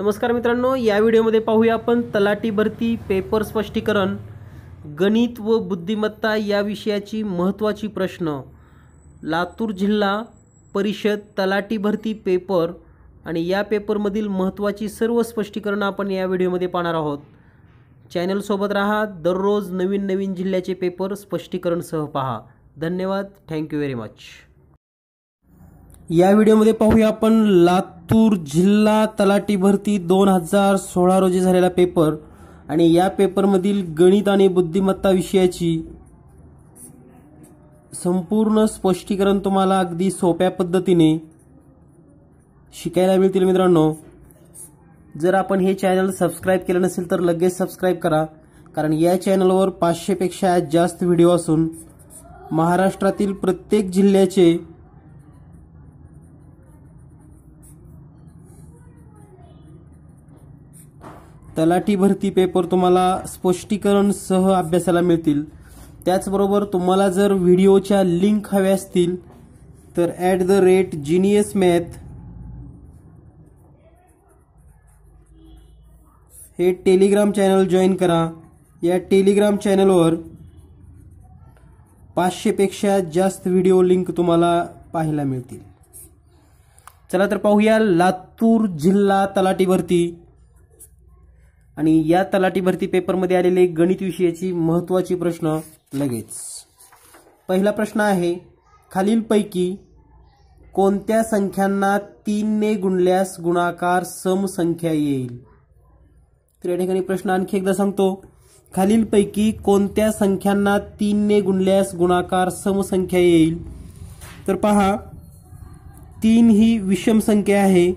नमस्कार मित्रांनो या व्हिडिओमध्ये पाहूया आपण तलाटी भरती पेपर स्पष्टीकरण गणित व बुद्धिमत्ता या विषयाची महत्त्वाची प्रश्न लातूर जिल्हा परिषद तलाटी भरती पेपर आणि या पेपरमधील महत्त्वाची सर्व स्पष्टीकरणं आपण या व्हिडिओमध्ये पाहणार आहोत चॅनलसोबत राहा दररोज नवीन नवीन जिल्ह्याचे पेपर स्पष्टीकरणसह पहा धन्यवाद थँक्यू व्हेरी मच या व्हिडिओमध्ये पाहूया आपण लातूर जिल्हा तलाठी भरती दोन हजार सोळा रोजी झालेला पेपर आणि या पेपरमधील गणित आणि बुद्धिमत्ता विषयाची संपूर्ण स्पष्टीकरण तुम्हाला अगदी सोप्या पद्धतीने शिकायला मिळतील मित्रांनो जर आपण हे चॅनल सबस्क्राईब केलं नसेल तर लगेच सबस्क्राईब करा कारण या चॅनलवर पाचशेपेक्षा जास्त व्हिडिओ असून महाराष्ट्रातील प्रत्येक जिल्ह्याचे तलाठी भरती पेपर तुम्हाला स्पष्टीकरण सह अभ्यासाला मिळतील त्याचबरोबर तुम्हाला जर व्हिडिओच्या लिंक हव्या असतील तर at the rate Genius Math हे टेलिग्राम चॅनल जॉईन करा या टेलिग्राम चॅनलवर पाचशेपेक्षा जास्त व्हिडिओ लिंक तुम्हाला पाहायला मिळतील चला तर पाहूया लातूर जिल्हा तलाठी भरती आणि या तलाठी भरती पेपरमध्ये आलेले गणित विषयाची महत्वाचे प्रश्न लगेच पहिला प्रश्न आहे खालीलपैकी कोणत्या संख्यांना ने गुणल्यास गुणाकार समसंख्या येईल तर या ठिकाणी प्रश्न आणखी एकदा सांगतो खालीलपैकी कोणत्या संख्यांना तीनने गुणल्यास गुणाकार समसंख्या येईल तर पहा तीन ही विषम संख्या आहे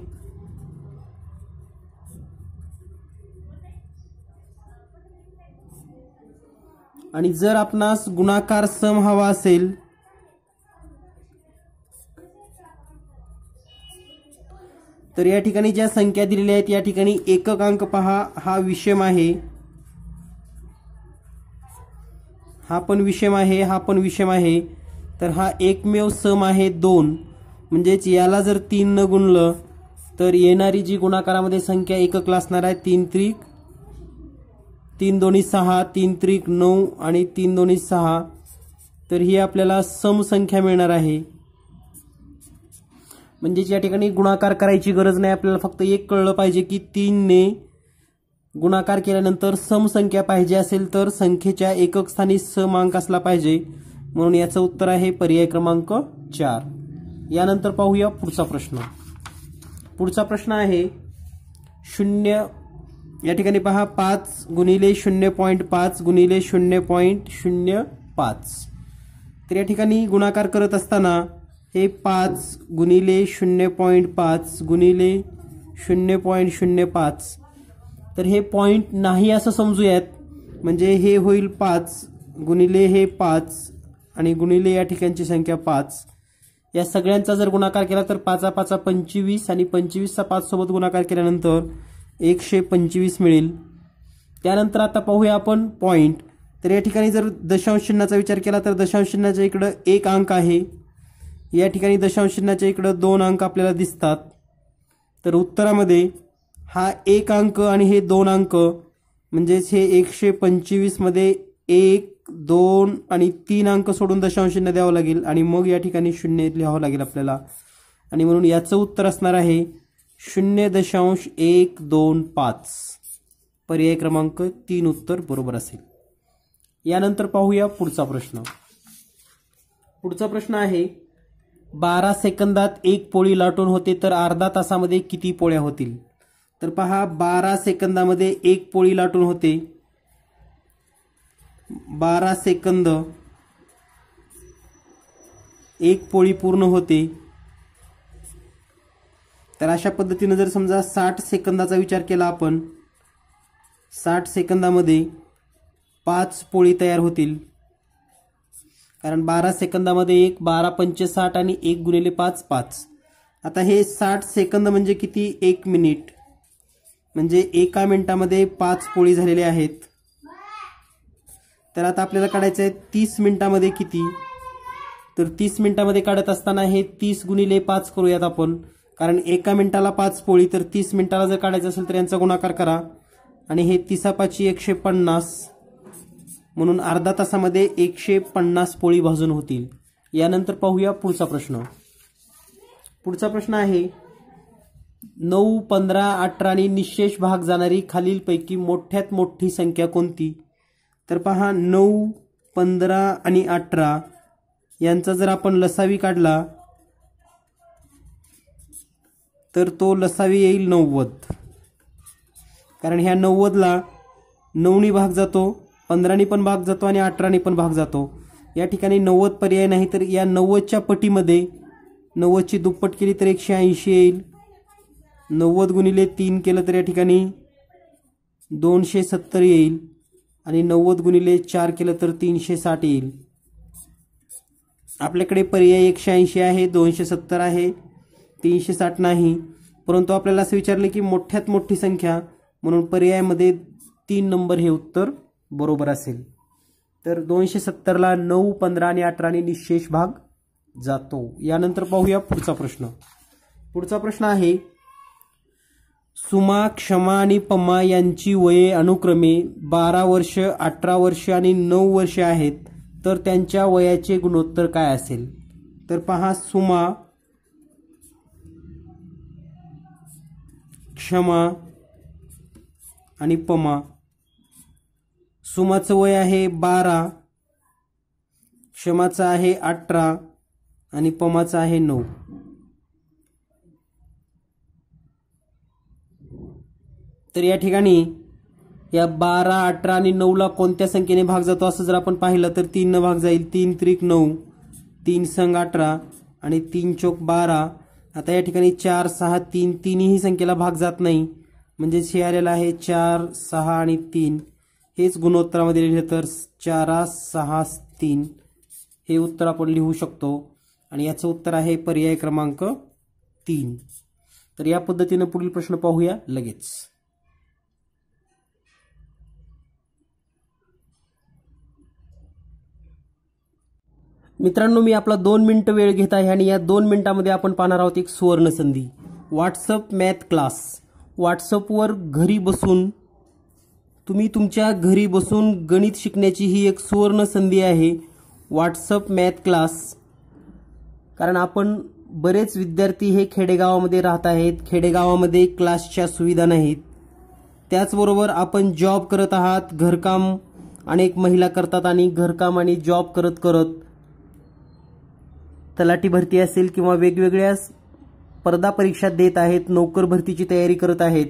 आणि जर आपणास गुणाकार सम हवा असेल तर या ठिकाणी ज्या संख्या दिलेल्या आहेत या ठिकाणी एकक अंक पहा हा विषम आहे हा पण विषम आहे हा पण विषम आहे तर हा एकमेव सम आहे दोन म्हणजेच याला जर तीन न गुणलं तर येणारी जी गुणाकारामध्ये संख्या एकक असणार आहे तीन त्रिक तीन दोन्ही सहा तीन त्रिक नऊ आणि तीन दोन्ही सहा तर ही आपल्याला समसंख्या मिळणार आहे म्हणजेच या ठिकाणी गुणाकार करायची गरज नाही आपल्याला फक्त एक कळलं पाहिजे की तीनने गुणाकार केल्यानंतर समसंख्या पाहिजे असेल तर संख्येच्या एकक स्थानी समांक असला पाहिजे म्हणून याचं उत्तर आहे पर्याय क्रमांक चार यानंतर पाहूया पुढचा प्रश्न पुढचा प्रश्न आहे शून्य या ठिकाणी पहा पाच गुणिले शून्य पॉईंट पाच गुणिले शून्य पॉईंट शून्य पाच तर या ठिकाणी गुणाकार करत असताना हे पाच गुणिले शून्य पॉईंट पाच गुणिले शून्य पॉईंट शून्य पाच तर हे पॉईंट नाही असं समजूयात म्हणजे हे होईल पाच गुणिले हे पाच आणि गुणिले या ठिकाणची संख्या पाच या सगळ्यांचा जर गुणाकार केला तर पाचा पाचा पंचवीस आणि पंचवीसचा पाचसोबत गुणाकार केल्यानंतर एकशे पंचवीस मिळेल त्यानंतर आता पाहूया आपण पॉईंट तर या ठिकाणी जर दशांश चिन्हाचा विचार केला तर दशांश चिन्हाच्या इकडं एक अंक आहे या ठिकाणी दशांश चिन्हाच्या इकडं दोन अंक आपल्याला दिसतात तर उत्तरामध्ये हा एक अंक आणि हे दोन अंक म्हणजेच हे एकशे पंचवीसमध्ये एक दोन आणि तीन अंक सोडून दशांश चिन्ह द्यावं लागेल आणि मग या ठिकाणी शून्य लिहावं लागेल आपल्याला आणि म्हणून याचं उत्तर असणार आहे शून्य दशांश एक दोन पाच पर्याय क्रमांक तीन उत्तर बरोबर असेल यानंतर पाहूया पुढचा प्रश्न पुढचा प्रश्न आहे बारा सेकंदात एक पोळी लाटून होते तर अर्धा तासामध्ये किती पोळ्या होतील तर पहा बारा सेकंदामध्ये एक पोळी लाटून होते बारा सेकंद एक पोळी पूर्ण होते तर अशा पद्धतीनं जर समजा साठ सेकंदाचा विचार केला आपण साठ सेकंदामध्ये पाच पोळी तयार होतील कारण बारा सेकंदामध्ये एक बारा पंच साठ आणि एक गुणिले पाच पाच आता हे साठ सेकंद म्हणजे किती एक मिनिट म्हणजे एका मिनिटामध्ये पाच पोळी झालेल्या आहेत तर आता आपल्याला काढायचं आहे तीस मिनिटामध्ये किती तर तीस मिनिटामध्ये काढत असताना हे तीस गुणिले पाच करूयात आपण कारण एका मिनिटाला पाच पोळी तर तीस मिनिटाला जर काढायचं असेल तर यांचा गुणाकार करा आणि हे तिसापाची एकशे पन्नास म्हणून अर्धा तासामध्ये एकशे पन्नास पोळी भाजून होतील यानंतर पाहूया पुढचा प्रश्न पुढचा प्रश्न आहे नऊ पंधरा आणि निशेष भाग जाणारी खालीलपैकी मोठ्यात मोठी संख्या कोणती तर पहा नऊ पंधरा आणि अठरा यांचा जर आपण लसावी काढला तर तो लसावी येईल नव्वद कारण ह्या नव्वदला नऊनी भाग जातो पंधरानी पण भाग जातो आणि अठरानी पण भाग जातो या ठिकाणी नव्वद पर्याय नाही तर या नव्वदच्या पटीमध्ये नव्वदची दुप्पट केली तर एकशे ऐंशी येईल नव्वद गुणिले तीन केलं तर या ठिकाणी दोनशे सत्तर येईल आणि नव्वद गुणिले चार केलं तर तीनशे साठ येईल आपल्याकडे पर्याय एकशे ऐंशी आहे दोनशे सत्तर आहे तीनशे साठ नाही परंतु आपल्याला असं विचारले की मोठ्यात मोठी संख्या म्हणून पर्यायामध्ये तीन नंबर हे उत्तर बरोबर असेल तर दोनशे सत्तरला नऊ पंधरा आणि अठराने निशेष भाग जातो यानंतर पाहूया पुढचा प्रश्न पुढचा प्रश्न आहे सुमा क्षमा आणि पम्मा यांची वये अनुक्रमे बारा वर्ष अठरा वर्ष आणि नऊ वर्ष आहेत तर त्यांच्या वयाचे गुणोत्तर काय असेल तर पहा सुमा क्षमा आणि पमा सुमाचं वय आहे बारा क्षमाचं आहे अठरा आणि पमाचं आहे नऊ तर या ठिकाणी या बारा अठरा आणि नऊला कोणत्या संख्येने भाग जातो असं जर आपण पाहिलं तर तीननं भाग जाईल तीन त्रिक नऊ तीन संघ अठरा आणि तीन चौक बारा आता या ठिकाणी चार सहा तीन तीनही संख्येला भाग जात नाही म्हणजेच हे आलेलं आहे चार सहा आणि तीन हेच गुणोत्तरामध्ये लिहिलं तर चारा सहा तीन हे उत्तर आपण लिहू शकतो आणि याचं उत्तर आहे पर्याय क्रमांक तीन तर या पद्धतीनं पुढील प्रश्न पाहूया लगेच मित्रांनो मी आपला दोन मिनिटं वेळ घेत आहे आणि या दोन मिनिटामध्ये आपण पाहणार आहोत एक सुवर्ण संधी व्हॉट्सअप मॅथ क्लास व्हॉट्सअपवर घरी बसून तुम्ही तुमच्या घरी बसून गणित शिकण्याची ही एक सुवर्ण संधी आहे व्हॉट्सअप मॅथ क्लास कारण आपण बरेच विद्यार्थी हे खेडेगावामध्ये राहत आहेत खेडेगावामध्ये क्लासच्या सुविधा नाहीत त्याचबरोबर आपण जॉब करत आहात घरकाम अनेक महिला करतात आणि घरकाम आणि जॉब करत करत तलाठी भरती असेल किंवा वेगवेगळ्या स्पर्धा परीक्षा देत आहेत नोकर भरतीची तयारी करत आहेत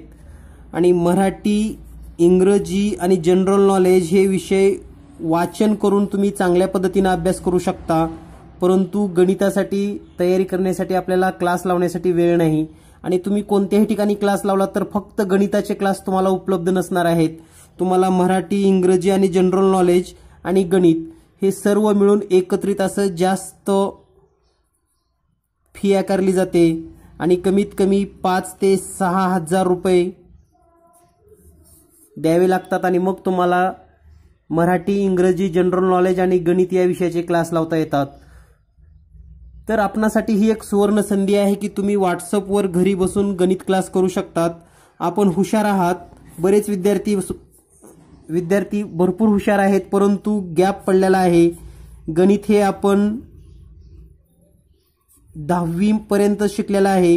आणि मराठी इंग्रजी आणि जनरल नॉलेज हे विषय वाचन करून तुम्ही चांगल्या पद्धतीनं अभ्यास करू शकता परंतु गणितासाठी तयारी करण्यासाठी आपल्याला क्लास लावण्यासाठी वेळ नाही आणि तुम्ही कोणत्याही ठिकाणी क्लास लावला तर फक्त गणिताचे क्लास तुम्हाला उपलब्ध नसणार आहेत तुम्हाला मराठी इंग्रजी आणि जनरल नॉलेज आणि गणित हे सर्व मिळून एकत्रित असं जास्त फी आकारली जाते आणि कमीत कमी पाच ते सहा हजार रुपये द्यावे लागतात आणि मग तुम्हाला मराठी इंग्रजी जनरल नॉलेज आणि गणित या विषयाचे क्लास लावता येतात तर आपणासाठी ही एक सुवर्ण संधी आहे की तुम्ही व्हॉट्सअपवर घरी बसून गणित क्लास करू शकतात आपण हुशार आहात बरेच विद्यार्थी विद्यार्थी भरपूर हुशार आहेत परंतु गॅप पडलेला आहे गणित हे आपण दहावीपर्यंत शिकलेला आहे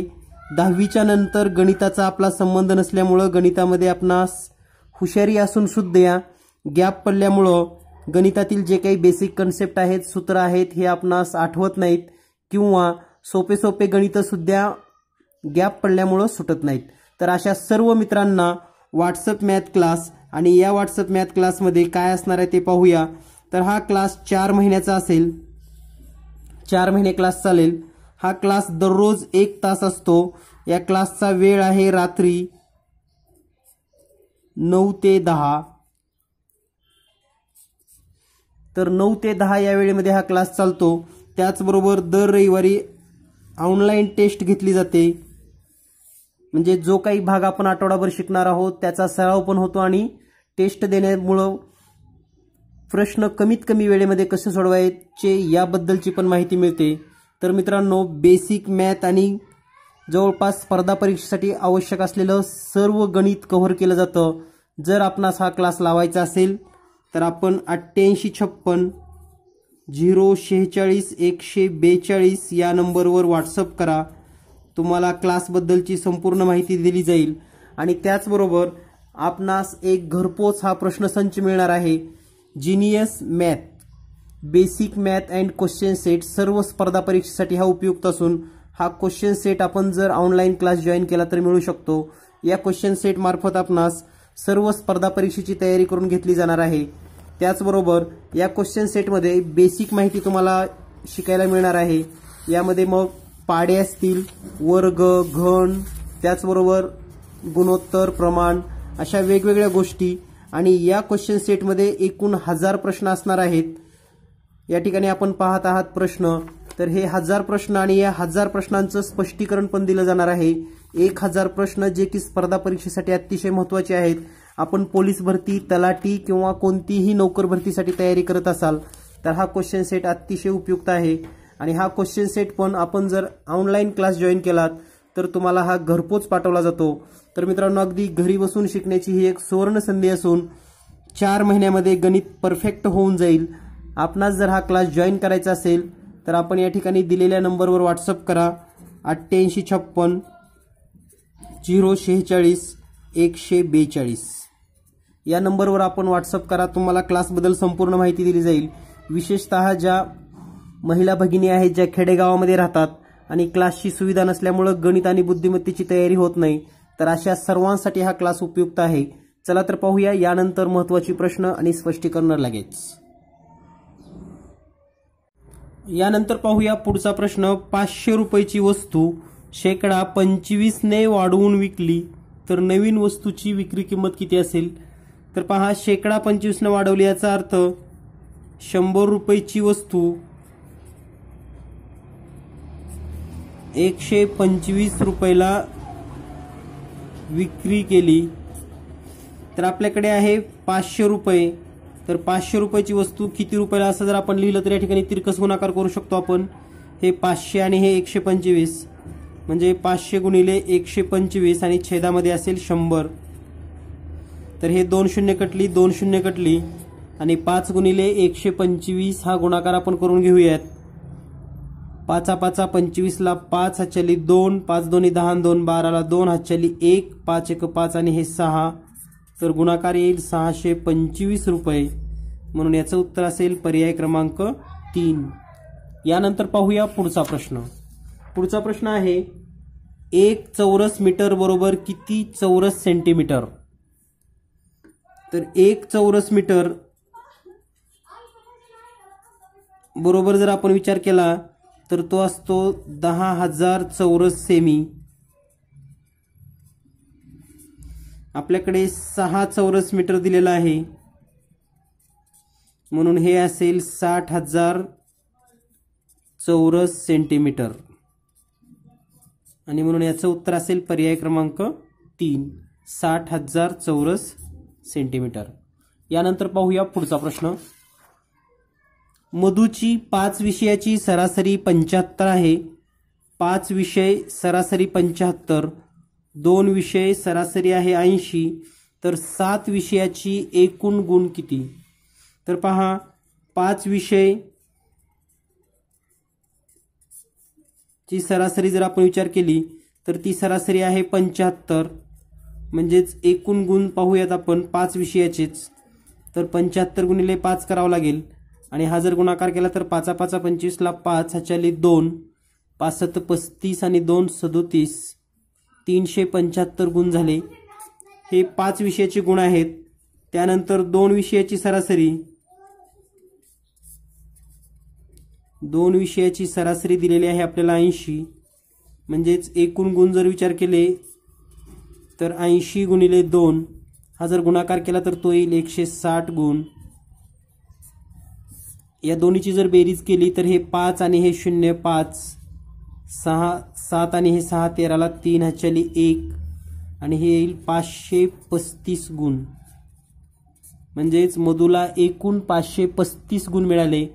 दहावीच्या नंतर गणिताचा आपला संबंध नसल्यामुळं गणितामध्ये आपणास हुशारी असून सुद्धा गॅप पडल्यामुळं गणितातील जे काही बेसिक कन्सेप्ट आहेत सूत्र आहेत हे आपणास आठवत नाहीत किंवा सोपे सोपे सुद्धा गॅप पडल्यामुळं सुटत नाहीत तर अशा सर्व मित्रांना व्हॉट्सअप मॅथ क्लास आणि या व्हॉट्सअप मॅथ क्लासमध्ये काय असणार आहे ते पाहूया तर हा क्लास चार महिन्याचा असेल चार महिने क्लास चालेल हा क्लास दररोज एक तास असतो या क्लासचा वेळ आहे रात्री नऊ ते दहा तर नऊ ते दहा या वेळेमध्ये हा क्लास चालतो त्याचबरोबर दर रविवारी ऑनलाईन टेस्ट घेतली जाते म्हणजे जो काही भाग आपण आठवडाभर शिकणार आहोत त्याचा सराव पण होतो आणि टेस्ट देण्यामुळं प्रश्न कमीत कमी वेळेमध्ये कसे सोडवायचे याबद्दलची पण माहिती मिळते तर मित्रांनो बेसिक मॅथ आणि जवळपास स्पर्धा परीक्षेसाठी आवश्यक असलेलं सर्व गणित कव्हर केलं जातं जर आपणास हा क्लास लावायचा असेल तर आपण अठ्ठ्याऐंशी छप्पन झिरो शेहेचाळीस एकशे बेचाळीस या नंबरवर व्हॉट्सअप करा तुम्हाला क्लासबद्दलची संपूर्ण माहिती दिली जाईल आणि त्याचबरोबर आपणास एक घरपोच हा प्रश्नसंच मिळणार आहे Genius Math basic math and question set सर्व स्पर्धा परीक्षेसाठी हा उपयुक्त असून हा क्वेश्चन सेट आपण जर ऑनलाईन क्लास जॉईन केला तर मिळू शकतो या क्वेश्चन सेट मार्फत आपणास सर्व स्पर्धा परीक्षेची तयारी करून घेतली जाणार आहे त्याचबरोबर या क्वेश्चन सेटमध्ये बेसिक माहिती तुम्हाला शिकायला मिळणार आहे यामध्ये मग पाडे असतील वर्ग घन त्याचबरोबर गुणोत्तर प्रमाण अशा वेगवेगळ्या गोष्टी आणि या क्वेश्चन सेटमध्ये एकूण हजार प्रश्न असणार आहेत या ठिकाणी आपण पाहत आहात प्रश्न तर हे हजार प्रश्न आणि या हजार प्रश्नांचं स्पष्टीकरण पण दिलं जाणार आहे एक हजार प्रश्न जे की स्पर्धा परीक्षेसाठी अतिशय महत्वाचे आहेत आपण पोलीस भरती तलाठी किंवा कोणतीही नोकर भरतीसाठी तयारी करत असाल तर हा क्वेश्चन सेट अतिशय उपयुक्त आहे आणि हा क्वेश्चन सेट पण आपण जर ऑनलाईन क्लास जॉईन केलात तर तुम्हाला हा घरपोच पाठवला जातो तर मित्रांनो अगदी घरी बसून शिकण्याची ही एक सुवर्ण संधी असून चार महिन्यामध्ये गणित परफेक्ट होऊन जाईल आपणास जर हा क्लास जॉईन करायचा असेल तर आपण या ठिकाणी दिलेल्या नंबरवर व्हॉट्सअप करा अठ्ठ्याऐंशी छप्पन झिरो शेहेचाळीस एकशे बेचाळीस या नंबरवर आपण व्हॉट्सअप करा तुम्हाला क्लासबद्दल संपूर्ण माहिती दिली जाईल विशेषतः ज्या महिला भगिनी आहेत ज्या खेडेगावामध्ये राहतात आणि क्लासची सुविधा नसल्यामुळं गणित आणि बुद्धिमत्तेची तयारी होत नाही तर अशा सर्वांसाठी हा क्लास उपयुक्त आहे चला तर पाहूया यानंतर महत्त्वाचे प्रश्न आणि स्पष्टीकरण लगेच यानंतर पाहूया पुढचा प्रश्न पाचशे रुपयाची वस्तू शेकडा पंचवीसने वाढवून विकली तर नवीन वस्तूची विक्री किंमत किती असेल तर पहा शेकडा ने वाढवली याचा अर्थ शंभर रुपयेची वस्तू एकशे पंचवीस रुपयाला विक्री केली तर आपल्याकडे आहे पाचशे रुपये तर पाचशे रुपयाची वस्तू किती रुपयाला असं जर आपण लिहिलं तर या ठिकाणी तिरकस गुणाकार करू शकतो आपण हे पाचशे आणि हे एकशे पंचवीस म्हणजे पाचशे गुणिले एकशे पंचवीस आणि छेदामध्ये असेल शंभर तर हे दोन शून्य कटली दोन शून्य कटली आणि पाच गुणिले एकशे पंचवीस हा गुणाकार आपण करून घेऊयात पाचा पाचा पंचवीसला पाच हातच्याली दोन पाच दोन्ही दहा दोन बाराला दोन हातच्याली एक पाच एक पाच आणि हे सहा तर गुणाकार येईल सहाशे पंचवीस रुपये म्हणून याचं उत्तर असेल पर्याय क्रमांक तीन यानंतर पाहूया पुढचा प्रश्न पुढचा प्रश्न आहे एक चौरस मीटर बरोबर किती चौरस सेंटीमीटर तर एक चौरस मीटर बरोबर जर आपण विचार केला तर तो असतो दहा हजार चौरस सेमी आपल्याकडे सहा चौरस मीटर दिलेलं आहे म्हणून हे असेल साठ हजार चौरस सेंटीमीटर आणि म्हणून याचं उत्तर असेल पर्याय क्रमांक तीन साठ हजार चौरस सेंटीमीटर यानंतर पाहूया पुढचा प्रश्न मधूची पाच विषयाची सरासरी पंच्याहत्तर आहे पाच विषय सरासरी पंच्याहत्तर दोन विषय सरासरी आहे ऐंशी तर सात विषयाची एकूण गुण किती तर पहा पाच विषय ची सरासरी जर आपण विचार केली तर ती सरासरी आहे पंच्याहत्तर म्हणजेच एकूण गुण पाहूयात आपण पाच विषयाचेच तर पंच्याहत्तर गुणिले पाच करावं लागेल आणि हा जर गुणाकार केला तर पाचा पाचा पंचवीसला पाच ह्याच्याली दोन पासत पस्तीस आणि दोन सदोतीस तीनशे पंच्याहत्तर गुण झाले हे पाच विषयाचे गुण आहेत त्यानंतर दोन विषयाची सरासरी दोन विषयाची सरासरी दिलेली आहे आपल्याला ऐंशी म्हणजेच एकूण गुण जर विचार केले तर ऐंशी गुणिले दोन हा जर गुणाकार केला तर तो येईल एकशे साठ गुण या दोन्हीची जर बेरीज केली तर हे पाच आणि हे शून्य पाच सहा सात आणि हे सहा तेराला तीन हचली एक आणि हे येईल पाचशे पस्तीस गुण म्हणजेच मधूला एकूण पाचशे पस्तीस गुण मिळाले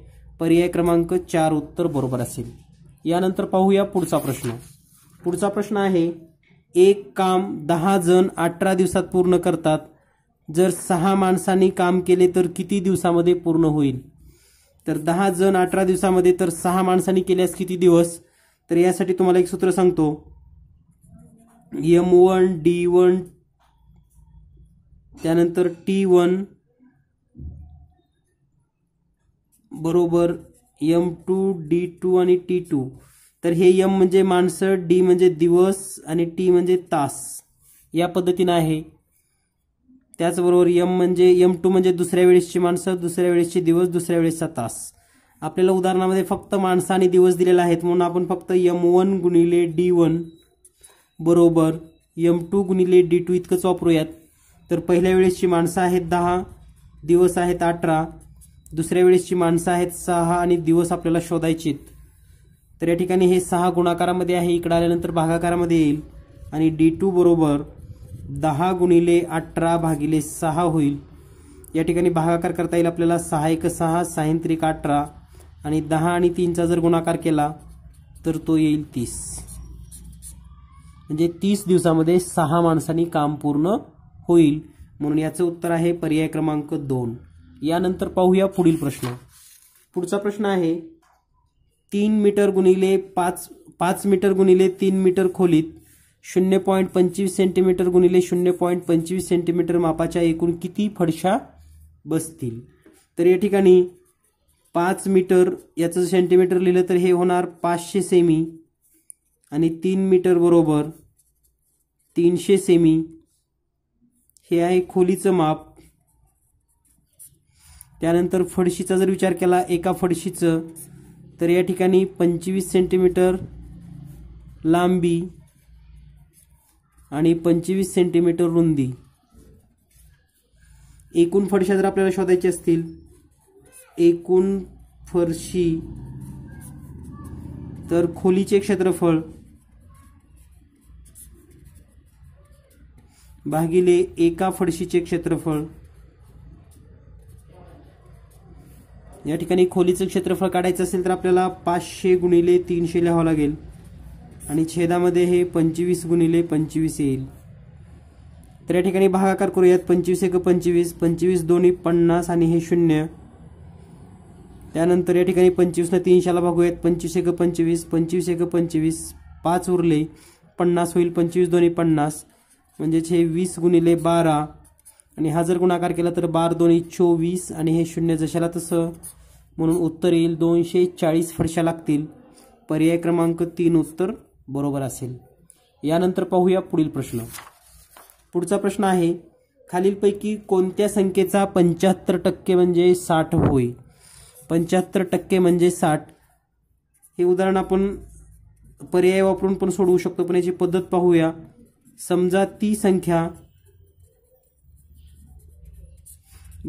पर्याय क्रमांक चार उत्तर बरोबर असेल यानंतर पाहूया पुढचा प्रश्न पुढचा प्रश्न आहे एक काम दहा जण अठरा दिवसात पूर्ण करतात जर सहा माणसांनी काम केले तर किती दिवसामध्ये पूर्ण होईल तर दहा जण अठरा दिवसामध्ये तर सहा माणसांनी केल्यास किती दिवस तर यासाठी तुम्हाला एक सूत्र सांगतो एम वन डी वन त्यानंतर टी वन बरोबर एम टू डी टू आणि टी टू तर हे यम म्हणजे माणसं डी म्हणजे दिवस आणि टी म्हणजे तास या पद्धतीनं आहे त्याचबरोबर यम म्हणजे एम टू म्हणजे दुसऱ्या वेळेसची माणसं दुसऱ्या वेळेसचे दिवस दुसऱ्या वेळेसचा तास आपल्याला उदाहरणामध्ये फक्त माणसं आणि दिवस दिलेला आहेत म्हणून आपण फक्त यम वन गुणिले डी वन बरोबर यम टू गुणिले डी टू इतकंच वापरूयात तर पहिल्या वेळेसची माणसं आहेत दहा दिवस आहेत अठरा दुसऱ्या वेळेसची माणसं आहेत सहा आणि दिवस आपल्याला शोधायचीत तर या ठिकाणी हे सहा गुणाकारामध्ये आहे इकडं आल्यानंतर भागाकारामध्ये येईल आणि डी टू बरोबर दहा गुणिले अठरा भागिले सहा होईल या ठिकाणी भागाकार करता येईल आपल्याला सहा एक सहा सायंत्रिक अठरा आणि दहा आणि तीनचा जर गुणाकार केला तर तो येईल तीस म्हणजे तीस दिवसामध्ये सहा माणसांनी काम पूर्ण होईल म्हणून याचं उत्तर आहे पर्याय क्रमांक दोन यानंतर पाहूया पुढील प्रश्न पुढचा प्रश्न आहे तीन मीटर गुणिले पाच पाच मीटर गुणिले तीन मीटर खोलीत शून्य पॉईंट पंचवीस सेंटीमीटर गुणिले शून्य पॉईंट पंचवीस सेंटीमीटर मापाच्या एकूण किती फडशा बसतील तर या ठिकाणी पाच मीटर याचं सेंटीमीटर लिहिलं तर हे होणार पाचशे सेमी आणि तीन मीटर बरोबर तीनशे सेमी हे आहे खोलीचं माप त्यानंतर फडशीचा जर विचार केला एका फडशीचं तर या ठिकाणी पंचवीस सेंटीमीटर लांबी आणि पंचवीस सेंटीमीटर रुंदी एकूण फडशा जर आपल्याला शोधायची असतील एकूण फरशी तर खोलीचे क्षेत्रफळ भागिले एका फडशीचे क्षेत्रफळ या ठिकाणी खोलीचं क्षेत्रफळ काढायचं असेल तर आपल्याला पाचशे गुणिले तीनशे लिहावं लागेल आणि छेदामध्ये हे पंचवीस गुणिले पंचवीस येईल तर या ठिकाणी भागाकार करूयात पंचवीस एक पंचवीस पंचवीस दोन्ही पन्नास आणि हे शून्य त्यानंतर या ठिकाणी पंचवीसनं तीनशेला भागूयात पंचवीस एक पंचवीस पंचवीस एक पंचवीस पाच उरले पन्नास होईल पंचवीस दोन्ही पन्नास म्हणजेच हे वीस गुणिले बारा आणि हा जर गुणाकार केला तर बार दोन्ही चोवीस आणि हे शून्य जशाला तसं म्हणून उत्तर येईल दोनशे चाळीस फरशा लागतील पर्याय क्रमांक तीन उत्तर बरोबर असेल यानंतर पाहूया पुढील प्रश्न पुढचा प्रश्न आहे खालीलपैकी कोणत्या संख्येचा पंच्याहत्तर टक्के म्हणजे साठ होय पंच्याहत्तर टक्के म्हणजे साठ हे उदाहरण आपण पर्याय वापरून पण सोडवू शकतो पण याची पद्धत पाहूया समजा ती संख्या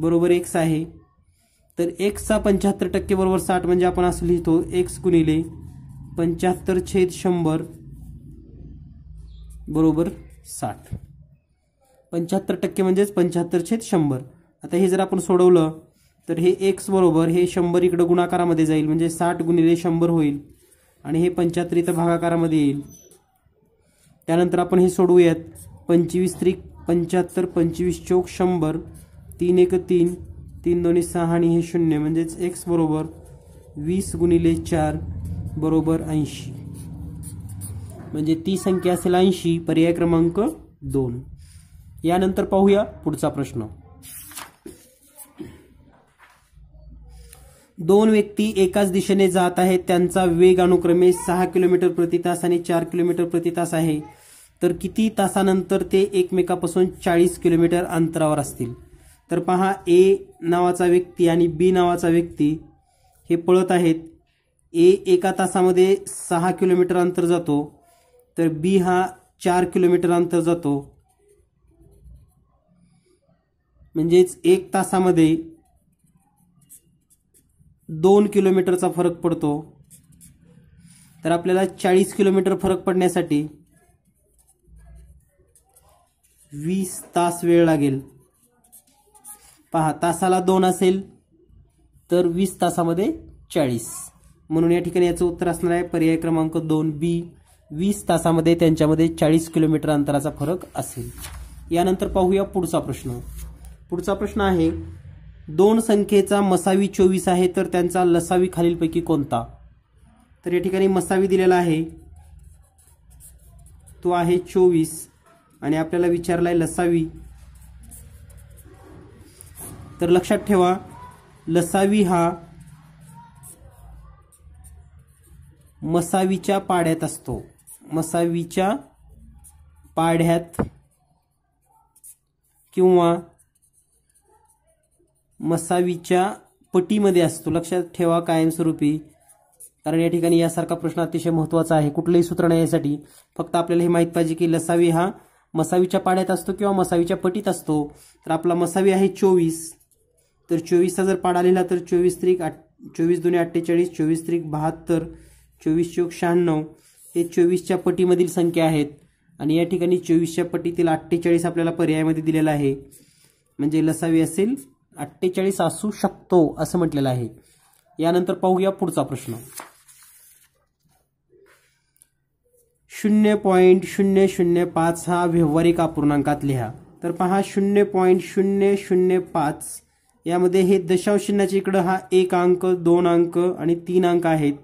बरोबर एक्स आहे तर एक्सचा पंच्याहत्तर टक्के बरोबर साठ म्हणजे आपण असं लिहितो एक्स गुणिले पंच्याहत्तर छेद शंभर बरोबर साठ पंच्याहत्तर टक्के म्हणजेच पंच्याहत्तर छेद शंभर आता हे जर आपण सोडवलं तर हे एक्स बरोबर हे शंभर इकडं गुणाकारामध्ये जाईल म्हणजे साठ गुणिले शंभर होईल आणि हे पंच्याहत्तर इथं भागाकारामध्ये येईल त्यानंतर आपण हे सोडवूयात पंचवीस त्रिक पंच्याहत्तर पंचवीस चौक शंभर तीन एक तीन तीन दोन्ही सहा आणि हे शून्य म्हणजेच एक्स बरोबर वीस गुणिले चार बरोबर ऐंशी म्हणजे ती संख्या असेल ऐंशी पर्याय क्रमांक दोन यानंतर पाहूया पुढचा प्रश्न दोन व्यक्ती एकाच दिशेने जात आहेत त्यांचा वेग अनुक्रमे सहा किलोमीटर प्रति तास आणि चार किलोमीटर प्रति तास आहे तर किती तासानंतर ते एकमेकापासून चाळीस किलोमीटर अंतरावर असतील तर पहा ए नावाचा व्यक्ती आणि बी नावाचा व्यक्ती हे पळत आहेत ए एका तासामध्ये सहा किलोमीटर अंतर जातो तर बी हा चार किलोमीटर अंतर जातो म्हणजेच एक तासामध्ये दोन किलोमीटरचा फरक पडतो तर आपल्याला चाळीस किलोमीटर फरक पडण्यासाठी वीस तास वेळ लागेल पहा तासाला दोन असेल तर वीस तासामध्ये चाळीस म्हणून या ठिकाणी याचं उत्तर असणार आहे पर्याय क्रमांक दोन बी वीस तासामध्ये त्यांच्यामध्ये चाळीस किलोमीटर अंतराचा फरक असेल यानंतर पाहूया पुढचा प्रश्न पुढचा प्रश्न आहे दोन संख्येचा मसावी चोवीस आहे तर त्यांचा लसावी खालीलपैकी कोणता तर या ठिकाणी मसावी दिलेला आहे तो आहे चोवीस आणि आपल्याला विचारला आहे लसावी तर लक्षात ठेवा लसावी हा मसावीच्या पाड्यात असतो मसावीच्या पाढ्यात किंवा मसावीच्या पटीमध्ये असतो लक्षात ठेवा कायमस्वरूपी कारण या ठिकाणी यासारखा प्रश्न अतिशय महत्त्वाचा आहे कुठलंही सूत्र नाही यासाठी फक्त आपल्याला हे माहीत पाहिजे की लसावी हा मसावीच्या पाड्यात असतो किंवा मसावीच्या पटीत असतो तर आपला मसावी आहे चोवीस तर चोवीसचा जर पाड आलेला तर चोवीस त्रिक आठ चोवीस दोन्ही अठ्ठेचाळीस चोवीस त्रिक बहात्तर चोवीस चोक शहाण्णव हे चोवीसच्या पटीमधील संख्या आहेत आणि या ठिकाणी चोवीसच्या पटीतील अठ्ठेचाळीस आपल्याला पर्यायामध्ये दिलेला आहे म्हणजे लसावी असेल अठ्ठेचाळीस असू शकतो असं म्हटलेलं आहे यानंतर पाहूया पुढचा प्रश्न शून्य पॉईंट शून्य शून्य पाच हा व्यवहारिक अपूर्णांकात लिहा तर पहा शून्य पॉईंट शून्य शून्य पाच यामध्ये हे दशांश चिन्हाच्या इकडं हा एक अंक दोन अंक आणि तीन अंक आहेत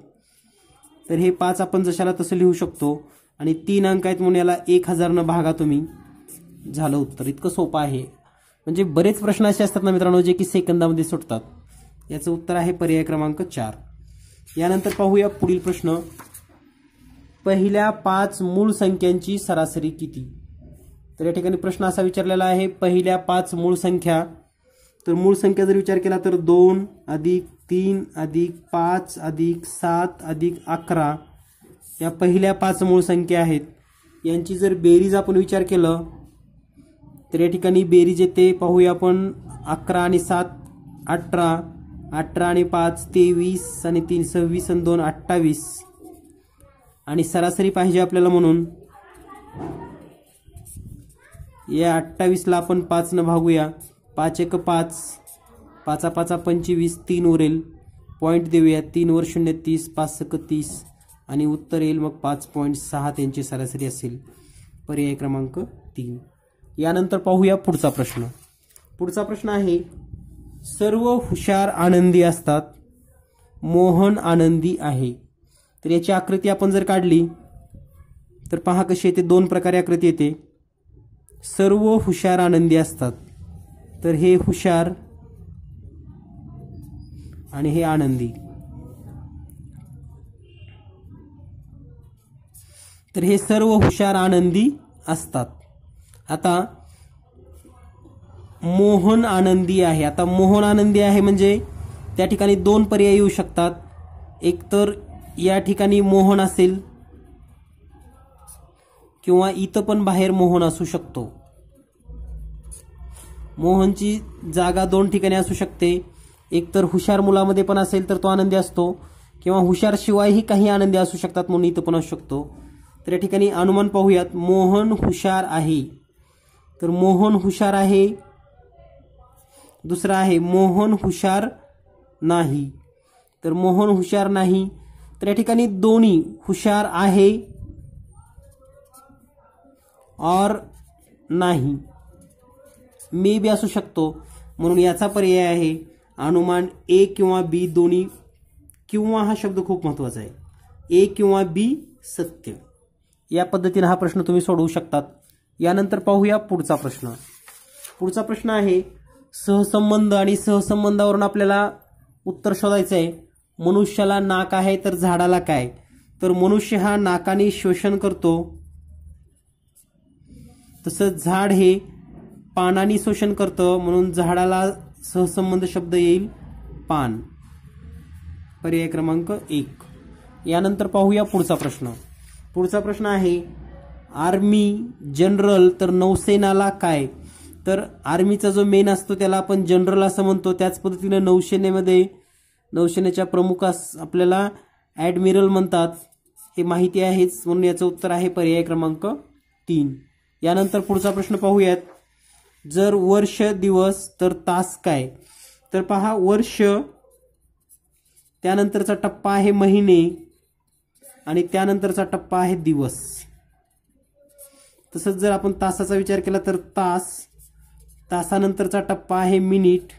तर हे पाच आपण जशाला तसं लिहू शकतो आणि तीन अंक आहेत म्हणून याला एक हजारनं भागा तुम्ही झालं उत्तर इतकं सोपं आहे म्हणजे बरेच प्रश्न असे असतात ना मित्रांनो जे की सेकंदामध्ये सुटतात याचं उत्तर आहे पर्याय क्रमांक चार यानंतर पाहूया पुढील प्रश्न पहिल्या पाच मूळ संख्यांची सरासरी किती तर या ठिकाणी प्रश्न असा विचारलेला आहे पहिल्या पाच मूळ संख्या तर मूळ संख्या जर विचार केला तर दोन अधिक तीन अधिक पाच अधिक सात अधिक अकरा या पहिल्या पाच मूळ संख्या आहेत यांची जर बेरीज आपण विचार केलं तर या ठिकाणी बेरीज येते पाहूया आपण अकरा आणि सात अठरा अठरा आणि पाच तेवीस आणि तीन सव्वीस आणि दोन अठ्ठावीस आणि सरासरी पाहिजे आपल्याला म्हणून या अठ्ठावीसला आपण पाचनं भागूया पाच एक पाच पाचा पाचा पंचवीस तीन उरेल पॉईंट देऊया तीनवर शून्य तीस पाच सक तीस आणि उत्तर येईल मग पाच पॉईंट सहा त्यांची सरासरी असेल पर्याय क्रमांक तीन यानंतर पाहूया पुढचा प्रश्न पुढचा प्रश्न आहे सर्व हुशार आनंदी असतात मोहन आनंदी आहे तर याची आकृती आपण जर काढली तर पहा कशी येते दोन प्रकारे आकृती येते सर्व हुशार आनंदी असतात तर हे हुशार आणि हे आनंदी तर हे सर्व हुशार आनंदी असतात आता मोहन आनंदी आहे आता मोहन आनंदी आहे म्हणजे त्या ठिकाणी दोन पर्याय येऊ शकतात एकतर या ठिकाणी मोहन असेल किंवा इथं पण बाहेर मोहन असू शकतो मोहनची जागा दोन ठिकाणी असू शकते एकतर हुशार मुलामध्ये पण असेल तर तो आनंदी असतो किंवा हुशार शिवायही काही आनंदी असू शकतात म्हणून इथं पण असू शकतो तर या ठिकाणी अनुमान पाहूयात मोहन हुशार आहे तर मोहन हुशार आहे दुसरा आहे मोहन हुशार नाही तर मोहन हुशार नाही तर या ठिकाणी दोन्ही हुशार आहे और नाही मे बी असू शकतो म्हणून याचा पर्याय आहे अनुमान ए किंवा बी दोन्ही किंवा हा शब्द खूप महत्त्वाचा आहे ए किंवा बी सत्य या पद्धतीनं हा प्रश्न तुम्ही सोडवू शकतात यानंतर पाहूया पुढचा प्रश्न पुढचा प्रश्न आहे सहसंबंध आणि सहसंबंधावरून आपल्याला उत्तर शोधायचं आहे मनुष्याला नाक आहे तर झाडाला काय तर मनुष्य हा नाकाने शोषण करतो तसंच झाड हे पानाने शोषण करतं म्हणून झाडाला सहसंबंध शब्द येईल पान पर्याय क्रमांक एक यानंतर पाहूया पुढचा प्रश्न पुढचा प्रश्न आहे आर्मी जनरल तर नौसेनाला काय तर आर्मीचा जो मेन असतो त्याला आपण जनरल असं म्हणतो त्याच पद्धतीनं नौसेनेमध्ये नौसेनेच्या प्रमुखास आपल्याला ॲडमिरल म्हणतात हे माहिती आहेच म्हणून याचं उत्तर आहे पर्याय क्रमांक तीन यानंतर पुढचा प्रश्न पाहूयात जर वर्ष दिवस तर तास काय तर पहा वर्ष त्यानंतरचा टप्पा आहे महिने आणि त्यानंतरचा टप्पा आहे दिवस तसंच जर आपण तासाचा विचार केला तर तास तासानंतरचा टप्पा आहे मिनिट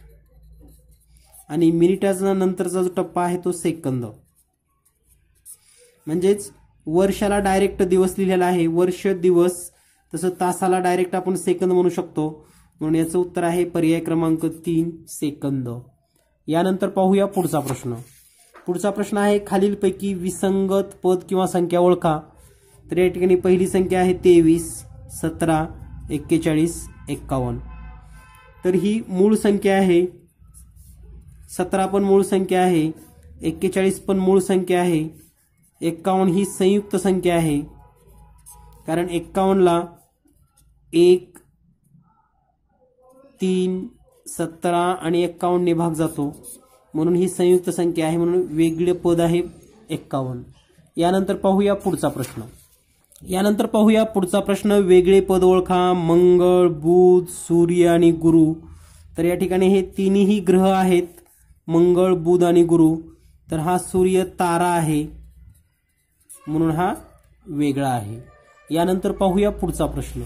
आणि मिनिटाचा नंतरचा जो टप्पा आहे तो सेकंद म्हणजेच वर्षाला डायरेक्ट दिवस लिहिलेला आहे वर्ष दिवस तसं तासाला डायरेक्ट आपण सेकंद म्हणू शकतो म्हणून याचं उत्तर आहे पर्याय क्रमांक तीन सेकंद यानंतर पाहूया पुढचा प्रश्न पुढचा प्रश्न आहे खालीलपैकी विसंगत पद किंवा संख्या ओळखा तर या ठिकाणी पहिली संख्या आहे तेवीस सतरा एक्केचाळीस एक्कावन्न तर ही मूळ संख्या आहे सतरा पण मूळ संख्या आहे एक्केचाळीस पण मूळ संख्या आहे एक्कावन्न ही संयुक्त संख्या आहे कारण एक्कावन्नला एक तीन सतरा आणि एक्कावन्नने भाग जातो म्हणून ही संयुक्त संख्या आहे म्हणून वेगळे पद आहे एक्कावन्न यानंतर पाहूया पुढचा प्रश्न यानंतर पाहूया पुढचा प्रश्न वेगळे पद ओळखा मंगळ बुध सूर्य आणि गुरु तर या ठिकाणी हे तिन्ही ग्रह आहेत मंगळ बुध आणि गुरु तर हा सूर्य तारा आहे म्हणून हा वेगळा आहे यानंतर पाहूया पुढचा प्रश्न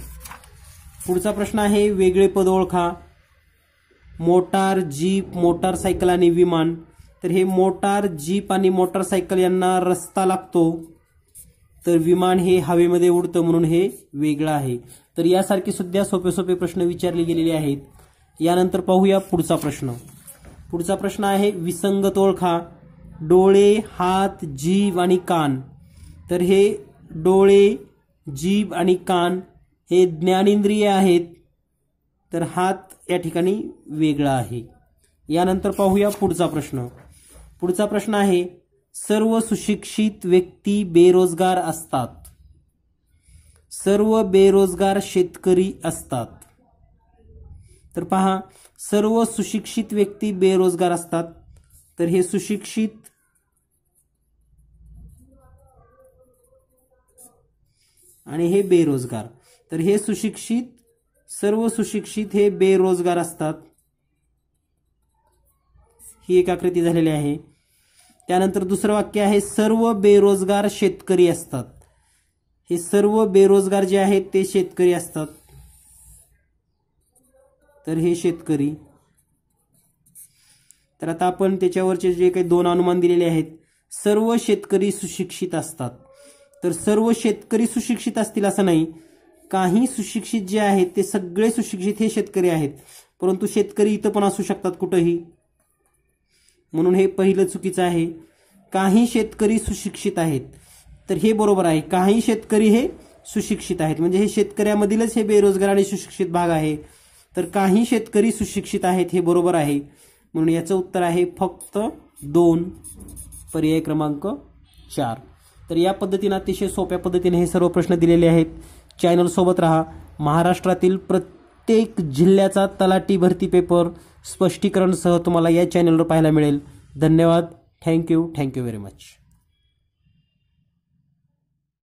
पुढचा प्रश्न आहे वेगळे पद ओळखा मोटार जीप मोटारसायकल आणि विमान तर हे मोटार जीप आणि मोटारसायकल यांना रस्ता लागतो तर विमान हे हवेमध्ये उडतं म्हणून हे वेगळं आहे तर यासारखे सुद्धा सोपे सोपे प्रश्न विचारले गेलेले आहेत यानंतर पाहूया पुढचा प्रश्न पुढचा प्रश्न आहे विसंगत ओळखा डोळे हात जीभ आणि कान तर हे डोळे जीभ आणि कान हे ज्ञानेंद्रिय आहेत तर हात या ठिकाणी वेगळा आहे यानंतर पाहूया पुढचा प्रश्न पुढचा प्रश्न आहे सर्व सुशिक्षित व्यक्ती बेरोजगार असतात सर्व बेरोजगार शेतकरी असतात तर पहा सर्व सुशिक्षित व्यक्ती बेरोजगार असतात तर हे सुशिक्षित आणि हे बेरोजगार तर हे सुशिक्षित सर्व सुशिक्षित हे बेरोजगार असतात ही एक आकृती झालेली आहे त्यानंतर दुसरं वाक्य आहे सर्व बेरोजगार शेतकरी असतात हे सर्व बेरोजगार जे आहेत ते शेतकरी असतात तर हे शेतकरी तर आता आपण त्याच्यावरचे जे काही दोन अनुमान दिलेले आहेत सर्व शेतकरी सुशिक्षित असतात तर सर्व शेतकरी सुशिक्षित असतील असं नाही काही सुशिक्षित जे आहेत ते सगळे सुशिक्षित हे शेतकरी आहेत परंतु शेतकरी इथं पण असू शकतात कुठंही म्हणून हे पहिलं चुकीचं आहे काही शेतकरी सुशिक्षित आहेत तर हे बरोबर आहे काही शेतकरी हे सुशिक्षित आहेत म्हणजे हे शेतकऱ्यामधीलच हे बेरोजगार आणि सुशिक्षित भाग आहे तर काही शेतकरी सुशिक्षित आहेत हे बरोबर आहे म्हणून याचं उत्तर आहे फक्त दोन पर्याय क्रमांक चार तर या पद्धतीनं अतिशय सोप्या पद्धतीने हे सर्व प्रश्न दिलेले आहेत चॅनलसोबत रहा महाराष्ट्रातील प्रत्येक जिल्ह्याचा तलाठी भरती पेपर स्पष्टीकरणसह तुम्हाला या चॅनलवर पाहायला मिळेल धन्यवाद थँक्यू थँक्यू व्हेरी मच